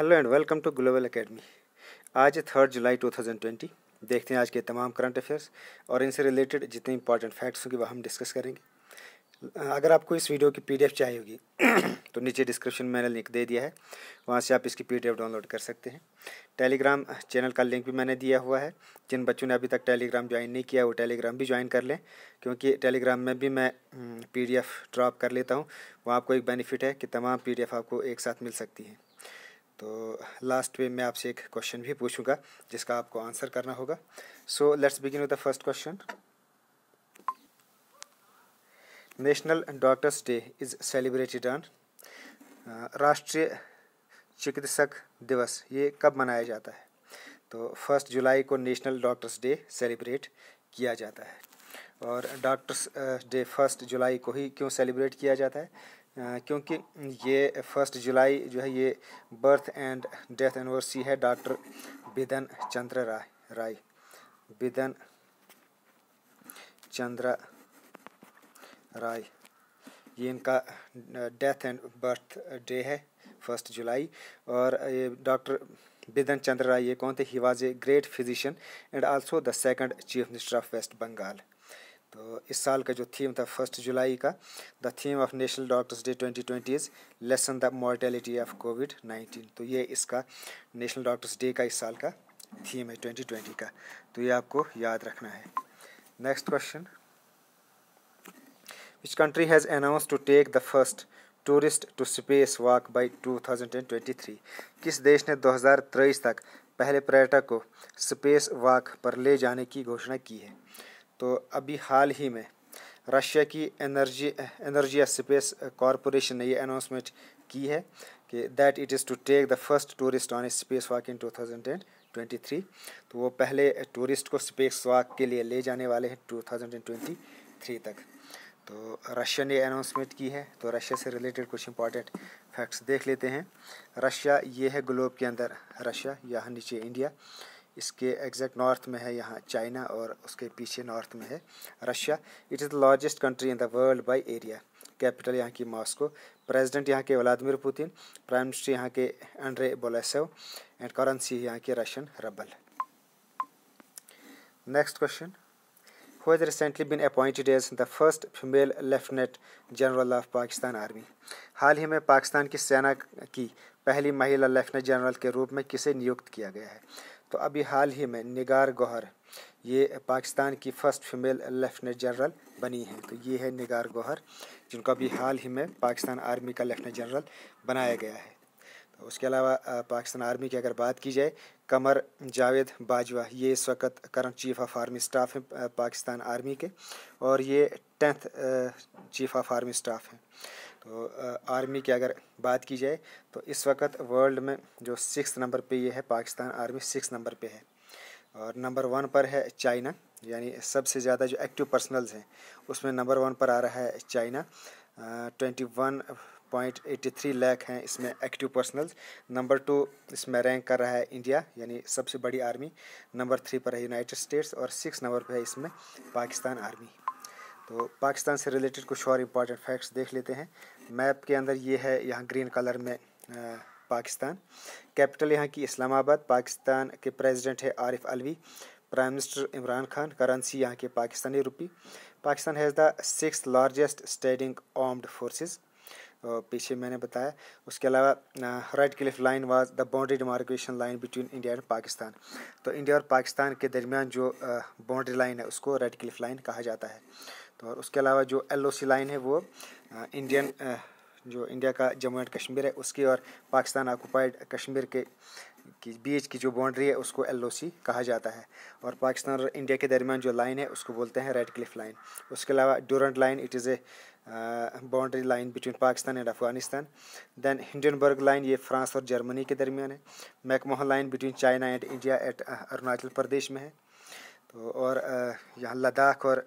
Hello and welcome to global academy आज third जुलाई 2020 देखते हैं आज के तमाम करंट अफेयर्स और इनसे रिलेटेड जितने इंपॉर्टेंट फैक्ट्स होंगे वह हम डिस्कस करेंगे अगर आपको इस वीडियो की पीडीएफ चाहिए होगी तो नीचे डिस्क्रिप्शन में मैंने लिंक दे दिया है वहाँ से आप इसकी पीडीएफ डाउनलोड कर सकते हैं टेलीग्राम चैनल का लिंक भी मैंने दिया हुआ है जिन बच्चों ने अभी तक टेलीग्राम ज्वाइन नहीं किया वो टेलीग्राम भी ज्वाइन कर लें क्योंकि टेलीग्राम में भी मैं पी हम्म, ड्रॉप कर लेता हूँ वहाँ आपको एक बेनिफिट है कि तमाम पी आपको एक साथ मिल सकती है तो लास्ट में मैं आपसे एक क्वेश्चन भी पूछूंगा जिसका आपको आंसर करना होगा so let's begin with the first question national doctors day is celebrated on राष्ट्रीय चिकित्सक दिवस ये कब मनाया जाता है तो फर्स्ट जुलाई को नेशनल डॉक्टर्स डे सेलिब्रेट किया जाता है और डॉक्टर्स डे फर्स्ट जुलाई को ही क्यों सेलिब्रेट किया जाता है क्योंकि ये फर्स्ट जुलाई जो है ये बर्थ एंड डेथ एनिवर्सरी है डॉक्टर बिदन चंद्र राय राय बिदन चंद्र राय ये इनका डेथ एंड बर्थ डे है फर्स्ट जुलाई और ये डॉक्टर बिदन चंद्र राय ये कौन थे he was a great physician and also the second chief minister of West Bengal तो इस साल का जो थीम था फर्स्ट जुलाई का the theme of national doctors day 2020 is lessen the mortality of COVID 19 तो ये इसका नेशनल डॉक्टर्स डे का इस साल का थीम है 2020 का तो ये आपको याद रखना है next question which country has announce to take the first tourist to space walk by two किस देश ने 2023 तक पहले पर्यटक को स्पेस वॉक पर ले जाने की घोषणा की है तो अभी हाल ही में रशिया की एनर्जी एनर्जिया स्पेस कॉरपोरेशन ने ये अनाउंसमेंट की है कि that it is to take the first tourist on space walk in two thousand and twenty three तो वो पहले टूरिस्ट को स्पेस वॉक के लिए ले जाने वाले हैं two thousand and twenty three तक तो रशिया ने अनाउंसमेंट की है तो रशिया से रिलेटेड कुछ इंपॉर्टेंट फैक्ट्स देख लेते हैं रशिया ये है ग्लोब के अंदर रशिया यहाँ नीचे इंडिया इसके एग्जैक्ट नॉर्थ में है यहाँ चाइना और उसके पीछे नॉर्थ में है Russia it is the largest country in the world by area capital यहाँ की मॉस्को प्रेसिडेंट यहाँ के व्लादिमिर पुतिन प्राइम मिनिस्टर यहाँ के एंड्रे बोलेसो एंड करेंसी यहाँ के Russian ruble next question who has recently been appointed as the first female lieutenant general of Pakistan army हाल ही में पाकिस्तान की सेना की पहली महिला लेफ्टिनेंट जनरल के रूप में किसे नियुक्त किया गया है तो अभी हाल ही में निगार गौहर ये पाकिस्तान की फ़र्स्ट फीमेल लेफ्टिनेंट जनरल बनी हैं तो ये है निगार गौहर जिनको अभी हाल ही में पाकिस्तान आर्मी का लेफ्टिनेंट जनरल बनाया गया है तो उसके अलावा पाकिस्तान आर्मी की अगर बात की जाए कमर जावेद बाजवा ये इस वक्त current chief of army staff हैं पाकिस्तान आर्मी के और ये tenth chief of army staff हैं तो आर्मी की अगर बात की जाए तो इस वक्त वर्ल्ड में जो सिक्स नंबर पे ये है पाकिस्तान आर्मी सिक्स नंबर पे है और नंबर वन पर है चाइना यानी सबसे ज़्यादा जो एक्टिव पर्सनल्स हैं उसमें नंबर वन पर आ रहा है China twenty one point eighty three lakh हैं इसमें एक्टिव पर्सनल्स नंबर टू इसमें रैंक कर रहा है इंडिया यानी सबसे बड़ी आर्मी नंबर थ्री पर है यूनाइटेड स्टेट्स और सिक्स नंबर पर है इसमें पाकिस्तान आर्मी तो पाकिस्तान से रिलेटेड कुछ और इम्पॉर्टेंट फैक्ट्स देख लेते हैं मैप के अंदर ये है यहाँ ग्रीन कलर में आ, पाकिस्तान कैपिटल यहाँ की इस्लामाबाद पाकिस्तान के प्रेसिडेंट है Arif Alvi prime minister Imran Khan currency यहाँ के Pakistani rupee Pakistan has the six largest standing armed forces पीछे मैंने बताया उसके अलावा Radcliffe line was the boundary demarcation line between India and Pakistan तो इंडिया और पाकिस्तान के दरमियान जो बाउंड्री लाइन है उसको रेड क्लिफ लाइन कहा जाता है तो और उसके अलावा जो एल लाइन है वो इंडियन जो इंडिया का जम्मू एंड कश्मीर है उसकी और पाकिस्तान आकुपाइड कश्मीर के की बीच की जो बाउंड्री है उसको एल कहा जाता है और पाकिस्तान और इंडिया के दरमियान जो लाइन है उसको बोलते हैं रेड क्लिफ लाइन उसके अलावा Durand line it is a boundary line between Pakistan and Afghanistan then Hindenburg line ये फ्रांस और जर्मनी के दरमियान है McMahon line between China and India at Arunachal Pradesh में है तो और यहाँ लद्दाख और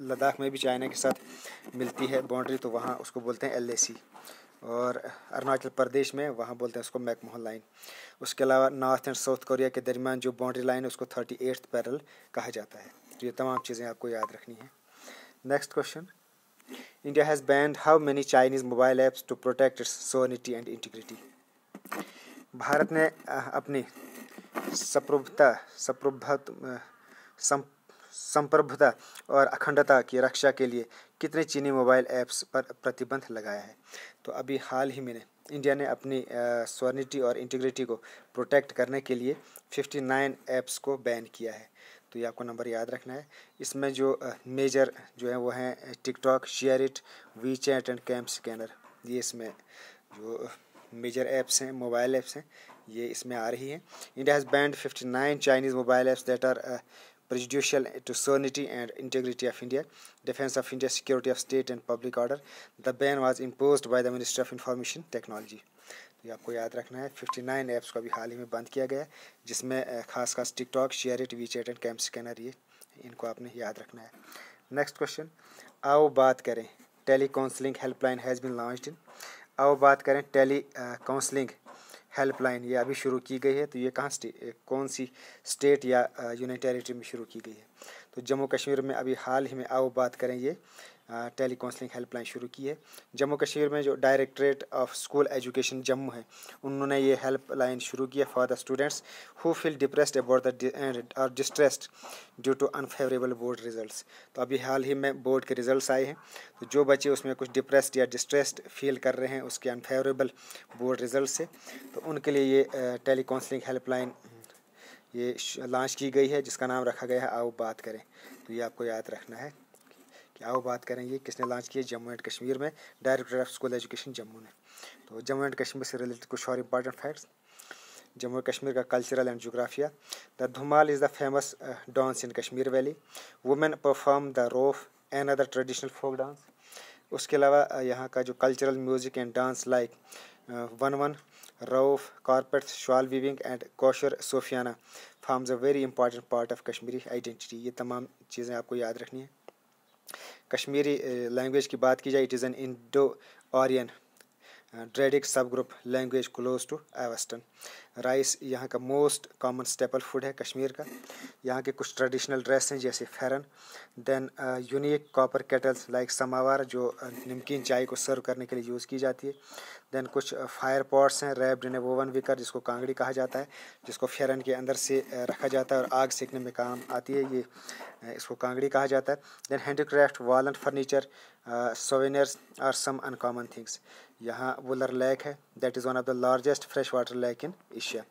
लद्दाख में भी चाइना के साथ मिलती है बाउंड्री तो वहाँ उसको बोलते हैं एल और अरुणाचल प्रदेश में वहाँ बोलते हैं उसको मैकमोहन लाइन उसके अलावा नॉर्थ एंड साउथ कोरिया के दरमियान जो बाउंड्री लाइन है उसको थर्टी एट्थ पैरल कहा जाता है तो ये तमाम चीज़ें आपको याद रखनी है next question India has banned how many Chinese mobile apps to protect its sovereignty and integrity Bharat ने अपनी सप्रभता सप्रभत सम संप्रभुता और अखंडता की रक्षा के लिए कितने चीनी मोबाइल ऐप्स पर प्रतिबंध लगाया है तो अभी हाल ही में इंडिया ने अपनी स्वर्निटी और इंटीग्रिटी को प्रोटेक्ट करने के लिए 59 ऐप्स को बैन किया है तो ये आपको नंबर याद रखना है इसमें जो मेजर जो है वो हैं TikTok SHAREit WeChat and CamScanner ये इसमें जो मेजर ऐप्स हैं मोबाइल ऐप्स हैं ये इसमें आ रही हैं India has banned fifty nine Chinese mobile apps that are prejudicial to sovereignty and integrity of India, defense of India, security of state and public order. The ban was imposed by the Ministry of Information Technology. तो आपको याद रखना है 59 apps को अभी हाल ही में बंद किया गया जिसमें खास खास TikTok SHAREit WeChat and CamScanner ये इनको आपने याद रखना है next question Aao Baat Karein tele counselling helpline has been launched in Aao Baat Karein tele counselling helpline ये अभी शुरू की गई है तो ये कहाँ कौन सी स्टेट या यूनियन टेरिटरी में शुरू की गई है तो जम्मू कश्मीर में अभी हाल ही में आओ बात करें ये टेली काउंसलिंग हेल्पलाइन शुरू की है जम्मू कश्मीर में जो directorate of school education Jammu है उन्होंने ये हेल्पलाइन शुरू किया for the students who feel depressed about the और distressed due to unfavourable board results तो अभी हाल ही में बोर्ड के रिजल्ट्स आए हैं तो जो बच्चे उसमें कुछ डिप्रेस्ड या डिस्ट्रेस्ड फील कर रहे हैं उसके अनफेवरेबल बोर्ड रिजल्ट से तो उनके लिए ये टेली काउंसलिंग हेल्पलाइन ये लॉन्च की गई है जिसका नाम रखा गया है आओ बात करें तो ये आपको याद रखना है क्या आओ बात करेंगे किसने लॉन्च किया जम्मू एंड कश्मीर में director of school education Jammu ने तो जम्मू एंड कश्मीर से रिलेटेड कुछ और इंपॉर्टेंट फैक्ट्स जम्मू कश्मीर का cultural and geography the Dhumal is the famous dance in Kashmir valley women perform the Rouf and other traditional folk dance उसके अलावा uh, यहाँ का जो cultural music and dance like one one Rouf carpets shawl weaving and Koshur Sufiana forms a very important part of Kashmiri identity ये तमाम चीज़ें आपको याद रखनी है कश्मीरी लैंग्वेज की बात की जाए it is an Indo Aryan Dardic subgroup language close to Avestan rice यहाँ का मोस्ट कॉमन स्टेपल फूड है कश्मीर का यहाँ के कुछ ट्रेडिशनल ड्रेस हैं जैसे pheran then unique copper kettles like samovar जो uh, नमकीन चाय को सर्व करने के लिए यूज़ की जाती है देन कुछ फायर uh, पॉट्स हैं रैप डिने वोवन विकर जिसको कांगड़ी कहा जाता है जिसको फेरन के अंदर से uh, रखा जाता है और आग सेकने में काम आती है ये इसको कांगड़ी कहा जाता है then handicraft walnut furniture souvenirs are some uncommon things यहाँ वुलर लेक है that is one of the largest fresh water lake in Asia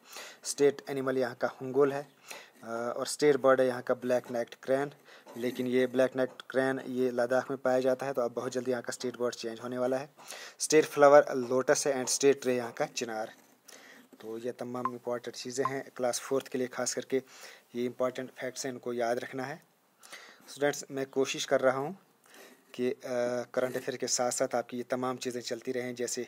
state animal यहाँ का हंगोल है uh, और स्टेट बर्ड है यहाँ का ब्लैक नेक्ट क्रैन लेकिन ये ब्लैक नेक्ट क्रैन ये लद्दाख में पाया जाता है तो अब बहुत जल्दी यहाँ का स्टेट बर्ड चेंज होने वाला है स्टेट फ्लावर लोटस है एंड स्टेट ट्रे यहाँ का चिनार तो ये तमाम इम्पॉर्टेंट चीज़ें हैं क्लास फोर्थ के लिए खास करके ये इम्पॉर्टेंट फैक्ट्स हैं इनको याद रखना है स्टूडेंट्स मैं कोशिश कर रहा हूँ कि करंट अफेयर के साथ साथ आपकी ये तमाम चीज़ें चलती रहें जैसे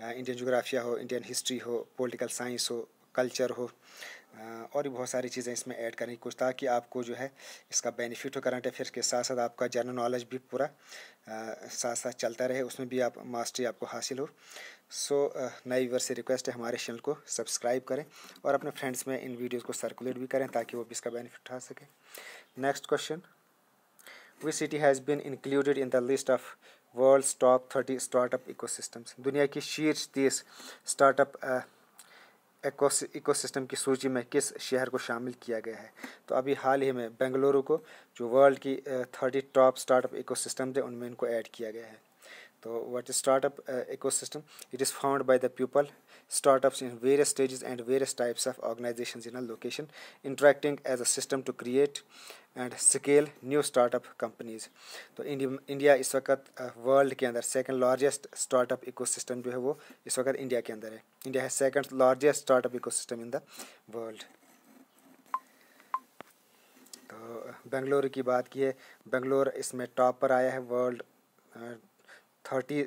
इंडियन जोग्राफिया हो इंडियन हिस्ट्री हो पॉलिटिकल साइंस हो कल्चर हो और भी बहुत सारी चीज़ें इसमें ऐड करने की कोशिश ताकि आपको जो है इसका बेनिफिट हो करंट अफेयर के साथ साथ आपका जनरल नॉलेज भी पूरा साथ साथ चलता रहे उसमें भी आप मास्टरी आपको हासिल हो सो नए व्यूवर से रिक्वेस्ट है हमारे चैनल को सब्सक्राइब करें और अपने फ्रेंड्स में इन वीडियोज़ को सर्कुलेट भी करें ताकि वो भी इसका बेनिफिट उठा सकें next question which city has been included in the list of world's top 30 startup ecosystems दुनिया की शीर्ष तीस startup uh, इकोसिस्टम की सूची में किस शहर को शामिल किया गया है तो अभी हाल ही में बेंगलुरु को जो वर्ल्ड की थर्टी टॉप स्टार्टअप इकोसिस्टम थे उनमें इनको ऐड किया गया है तो what is startup system it is found by the people startups in various stages and various types of organization in a location interacting as a system to create and scale new startup companies तो India इस वक्त world uh, के अंदर second largest startup ecosystem जो है वो इस वक्त इंडिया के अंदर है इंडिया है second largest startup ecosystem in the world तो बेंगलोर uh, की बात की है बेंगलोर इसमें टॉप पर आया है वर्ल्ड थर्टी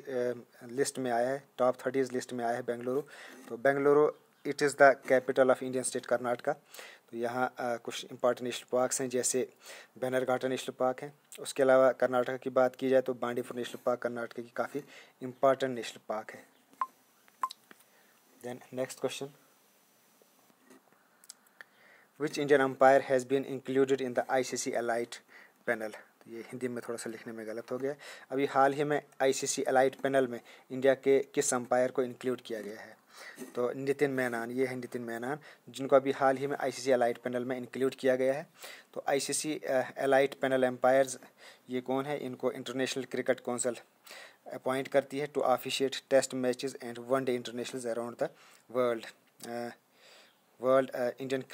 लिस्ट um, में आया है टॉप थर्टीज लिस्ट में आया है बेंगलुरु तो Bengaluru it is the capital of Indian state Karnataka तो यहाँ कुछ इंपॉर्टेंट नेशनल पार्क्स हैं जैसे बैनरघाटा नेशनल पार्क हैं उसके अलावा कर्नाटका की बात की जाए तो बांडीपुर नेशनल पार्क कर्नाटका की काफ़ी इंपॉर्टेंट नेशनल पार्क है then next question which umpire has been included in the I C C elite panel ये हिंदी में थोड़ा सा लिखने में गलत हो गया अभी हाल ही में आईसीसी एलाइट पैनल में इंडिया के किस अंपायर को इंक्लूड किया गया है तो नितिन मैनान ये है नितिन मैनान जिनको अभी हाल ही में आईसीसी एलाइट पैनल में इंक्लूड किया गया है तो आईसीसी एलाइट पैनल एम्पायर्स ये कौन है इनको इंटरनेशनल क्रिकेट काउंसिल अपॉइंट करती है to officiate test matches and one day international around the world world Indian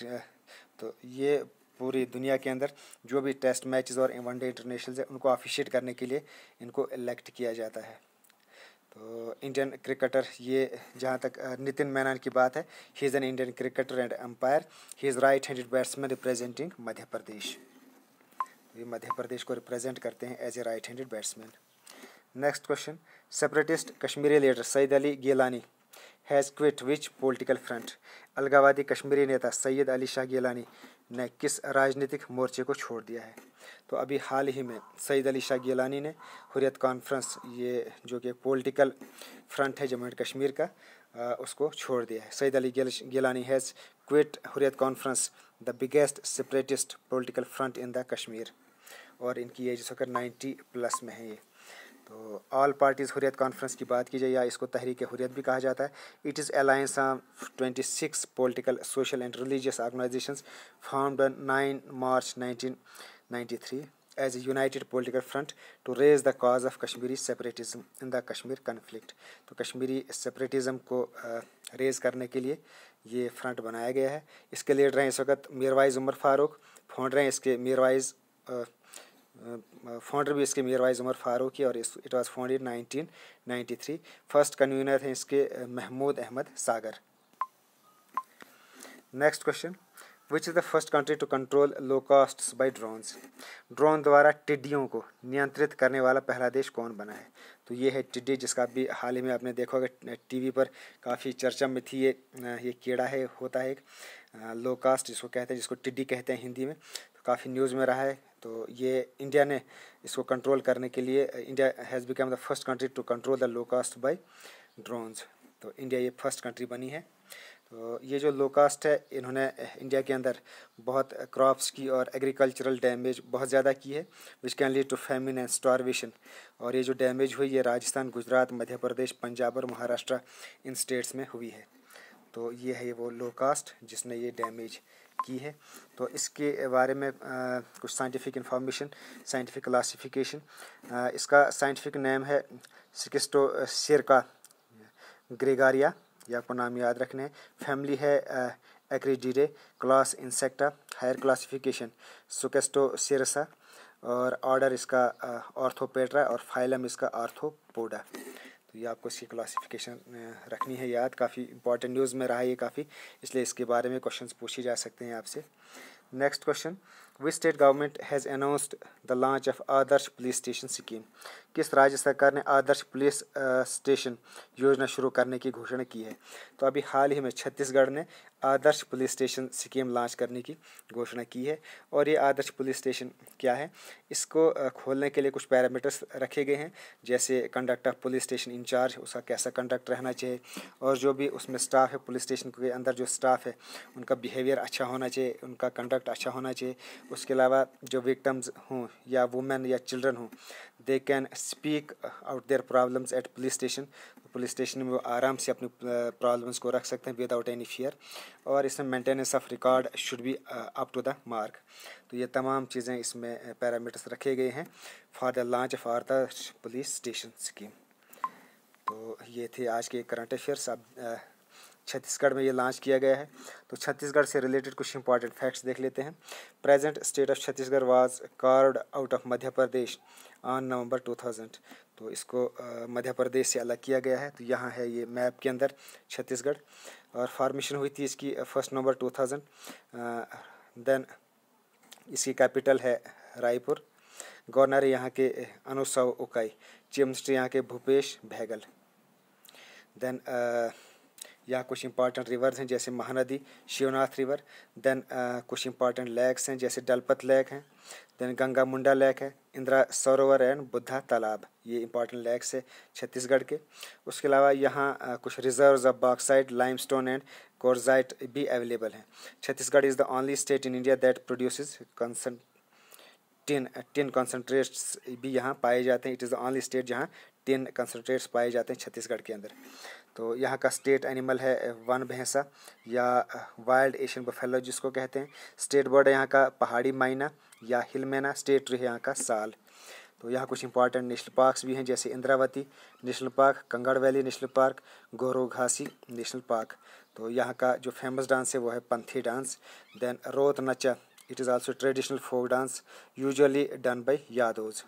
तो ये पूरी दुनिया के अंदर जो भी टेस्ट मैचेस और वनडे इंटरनेशनल हैं उनको ऑफिशिएट करने के लिए इनको इलेक्ट किया जाता है तो इंडियन क्रिकेटर ये जहाँ तक नितिन मैनान की बात है he is an Indian cricketer and umpire he is right handed batsman representing Madhya Pradesh ये मध्य प्रदेश को रिप्रेजेंट करते हैं as a right handed batsman next question separatist Kashmiri leader Syed Ali Geelani has quit which political front अलगावादी कश्मीरी नेता सैयद अली शाह गेलानी ने किस राजनीतिक मोर्चे को छोड़ दिया है तो अभी हाल ही में सईद अली शाह गिलानी ने हुरियत कॉन्फ्रेंस ये जो कि पॉलिटिकल फ्रंट है जम्मू एंड कश्मीर का आ, उसको छोड़ दिया है Syed Ali Geelani has quit Hurriyat conference the biggest separatist political front in the Kashmir और इनकी एज इस वक्त नाइन्टी प्लस में है ये तो ऑल पार्टीज़ हुरियत कॉन्फ्रेंस की बात की जाए या इसको तहरीक हुरियत भी कहा जाता है it is alliance of twenty six political social and religious organization found nine March nineteen ninety three as a united political front to raise the cause of Kashmiri separatism in the Kashmir conflict तो कश्मीरी सेपरेटिज़म को rays uh, करने के लिए ये front बनाया गया है इसके लीडर हैं इस वक्त मीरवाइज़ उमर फारूक रहे हैं इसके मीरवाइज़ फाउंडर भी इसके मीर वाइज उमर फारूक है और it was founded 1993 first convener हैं इसके Mahmood Ahmad Sagar next question which is the first country to control locust by drones drone द्वारा टिड्डियों को नियंत्रित करने वाला पहला देश कौन बना है तो ये है टिड्डी जिसका भी हाल ही में आपने देखा होगा टीवी पर काफ़ी चर्चा में थी ये ये कीड़ा है होता है एक लो कास्ट जिसको कहते हैं जिसको टिड्डी कहते हैं हिंदी में तो काफ़ी न्यूज़ में रहा है तो ये इंडिया ने इसको कंट्रोल करने के लिए India has become the first country to control the locust by drones तो इंडिया ये फर्स्ट कंट्री बनी है तो ये जो लो कास्ट है इन्होंने इंडिया uh, के अंदर बहुत क्रॉप्स uh, की और एग्रीकल्चरल डैमेज बहुत ज़्यादा की है which can lead to famine and starvation और ये जो डैमेज हुई ये राजस्थान गुजरात मध्य प्रदेश पंजाब और महाराष्ट्र इन स्टेट्स में हुई है तो ये है वो लो कास्ट जिसने ये डैमेज की है तो इसके बारे में आ, कुछ साइंटिफिक इंफॉर्मेशन साइंटिफिक क्लासिफिकेशन इसका साइंटिफिक नेम है सिकिस्टो सिरका ग्रेगारिया या आपको नाम याद रखने हैं फैमिली है Acrididae class Insecta higher classification Schistocerca और ऑर्डर इसका ऑर्थोपेट्रा और फाइलम इसका आर्थोपोडा ये आपको इसकी क्लासिफिकेशन रखनी है याद काफ़ी इंपॉर्टेंट न्यूज़ में रहा ये काफ़ी इसलिए इसके बारे में क्वेश्चंस पूछे जा सकते हैं आपसे next question which state government has announced the launch of Adarsh police station scheme किस राज्य सरकार ने आदर्श पुलिस स्टेशन योजना शुरू करने की घोषणा की है तो अभी हाल ही में छत्तीसगढ़ ने Adarsh police station scheme launch करने की घोषणा की है और ये आदर्श पुलिस स्टेशन क्या है इसको खोलने के लिए कुछ पैरामीटर्स रखे गए हैं जैसे कंडक्टर पुलिस स्टेशन इंचार्ज उसका कैसा कंडक्ट रहना चाहिए और जो भी उसमें स्टाफ है पुलिस स्टेशन के अंदर जो स्टाफ है उनका बिहेवियर अच्छा होना चाहिए उनका कंडक्ट अच्छा होना चाहिए उसके अलावा जो विक्टम्स हों या वुमेन या चिल्ड्रन हों they can speak out their problems at police station police station में वो आराम से अपनी प्रॉब्लम्स को रख सकते हैं विदाउट एनी फियर और इसमें maintenance of record should be up to the mark तो ये तमाम चीज़ें इसमें पैरामीटर्स रखे गए हैं फॉर द लॉन्च ऑफ आर्था पुलिस स्टेशन स्कीम तो ये थे आज के करंट अफेयर्स अब छत्तीसगढ़ में ये लॉन्च किया गया है तो छत्तीसगढ़ से रिलेटेड कुछ इंपॉर्टेंट फैक्ट्स देख लेते हैं present state of Chhattisgarh was carved out of Madhya Pradesh on November 2000 तो इसको मध्य प्रदेश से अलग किया गया है तो यहाँ है ये मैप के अंदर छत्तीसगढ़ और फॉर्मेशन हुई थी इसकी first November two thousand then इसकी कैपिटल है रायपुर गवर्नर यहाँ के अनुसव उकाई चीफ मिनिस्टर यहाँ के भूपेश भैगल देन uh, यहाँ कुछ इंपॉर्टेंट रिवर्स हैं जैसे Mahanadi Shivnath river then uh, कुछ इंपॉर्टेंट लेक्स हैं जैसे डलपत लेक हैं देन गंगा मुंडा लेक है इंदिरा सरोवर एंड बुद्धा तालाब ये इंपॉर्टेंट लेक्स है छत्तीसगढ़ के उसके अलावा यहाँ uh, कुछ reserve of bauxite limestone and quartzite भी अवेलेबल हैं Chhattisgarh is the only state in India that produces कंसन टिन टिन कंसनट्रेट्स भी यहाँ पाए जाते हैं it is the only state जहाँ टिन कंसनट्रेट्स पाए जाते हैं छत्तीसगढ़ के अंदर तो यहाँ का स्टेट एनिमल है वन भैंसा या वाइल्ड एशियन बफेलो जिसको कहते हैं स्टेट बर्ड यहाँ का पहाड़ी माइना या हिल मैना स्टेट ट्री है यहाँ का साल तो यहाँ कुछ इंपॉर्टेंट नेशनल पार्क्स भी हैं जैसे Indravati national park Kanger valley national park Guru Ghasi national park तो यहाँ का जो फेमस डांस है वो है पंथी dance then Raut Nacha it is also traditional folk dance usually done by Yadavs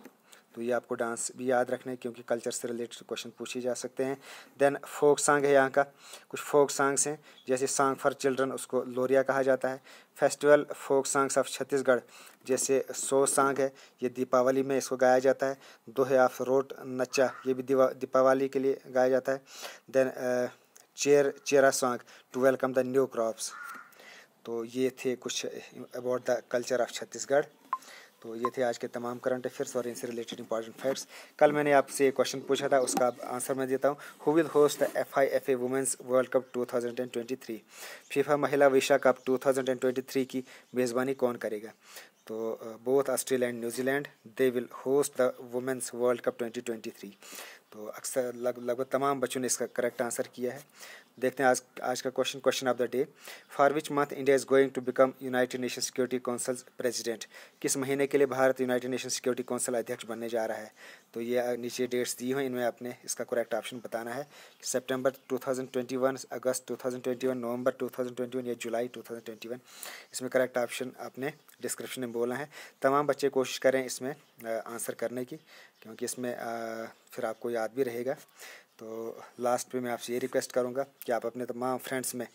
तो ये आपको डांस भी याद रखना है क्योंकि कल्चर से रिलेटेड क्वेश्चन पूछे जा सकते हैं देन फोक सॉन्ग है यहाँ का कुछ फोक सॉन्ग्स हैं जैसे सॉन्ग फॉर चिल्ड्रन उसको लोरिया कहा जाता है festival folk songs of Chhattisgarh जैसे सो सॉन्ग है ये दीपावली में इसको गाया जाता है दोहे ऑफ रोट नच्चा ये भी दीपावली के लिए गाया जाता है then Chherchhera song to welcome the new crops तो ये थे कुछ about the culture of Chhattisgarh तो ये थे आज के तमाम करंट अफेयर्स और इनसे रिलेटेड इंपॉर्टेंट फैक्ट्स कल मैंने आपसे एक क्वेश्चन पूछा था उसका आंसर मैं देता हूँ who will host the F I F A women's world cup 2023 FIFA महिला विश्व कप 2023 की मेज़बानी कौन करेगा तो both Australia and New Zealand they will host the women's world cup three तो अक्सर लग लगभग तमाम बच्चों ने इसका करेक्ट आंसर किया है देखते हैं आज आज का question question of the day for which month India is going to become united nation security council president किस महीने के लिए भारत यूनाइटेड नेशन सिक्योरिटी काउंसिल अध्यक्ष बनने जा रहा है तो ये नीचे डेट्स दी हुई इनमें आपने इसका करेक्ट ऑप्शन बताना है twenty one August one November one या जुलाई वन इसमें करेक्ट ऑप्शन आपने डिस्क्रिप्शन में बोला है तमाम बच्चे कोशिश करें इसमें आंसर करने की क्योंकि इसमें आ, फिर आपको याद भी रहेगा तो लास्ट पे मैं आपसे ये रिक्वेस्ट करूँगा कि आप अपने तमाम फ्रेंड्स में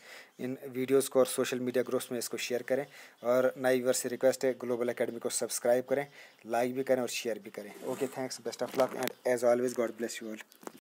इन वीडियोस को और सोशल मीडिया ग्रुप्स में इसको शेयर करें और नई व्यूअर से रिक्वेस्ट है ग्लोबल अकेडमी को सब्सक्राइब करें लाइक भी करें और शेयर भी करें okay thanks best of luck and as always God bless you all